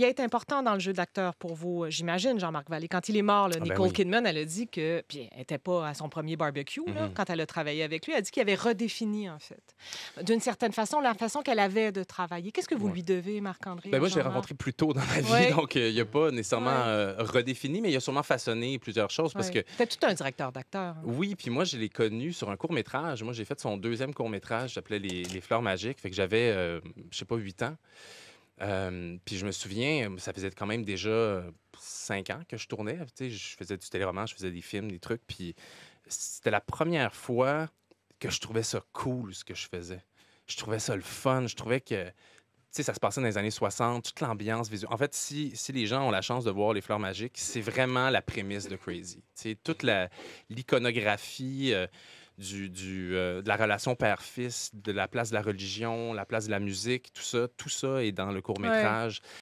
Il a été important dans le jeu d'acteur pour vous, euh, j'imagine, Jean-Marc Vallée. Quand il est mort, ah, ben Nicole Kidman, elle a dit que, puis elle n'était pas à son premier barbecue mm-hmm. quand elle a travaillé avec lui, elle a dit qu'il avait redéfini, en fait, d'une certaine façon, la façon qu'elle avait de travailler. Qu'est-ce que vous lui devez, Marc-André? Ben moi, je l'ai rencontré plus tôt dans ma vie, donc euh, il a pas nécessairement euh, redéfini, mais il a sûrement façonné plusieurs choses parce que. C'était tout un directeur d'acteur. Hein. Oui, puis moi, je l'ai connu sur un court-métrage. Moi, j'ai fait son deuxième court-métrage, s'appelait les, Fleurs Magiques, fait que j'avais, je sais pas, 8 ans. Euh, puis je me souviens, ça faisait quand même déjà euh, cinq ans que je tournais. Tu sais, je faisais du téléroman, je faisais des films, des trucs. Puis c'était la première fois que je trouvais ça cool ce que je faisais. Je trouvais ça le fun. Je trouvais que tu sais, ça se passait dans les années 60, toute l'ambiance visuelle. En fait, si, si, les gens ont la chance de voir les fleurs magiques, c'est vraiment la prémisse de Crazy. Tu sais, toute l'iconographie. Euh, du, euh, de la relation père-fils, de la place de la religion, la place de la musique, tout ça, tout ça est dans le court-métrage.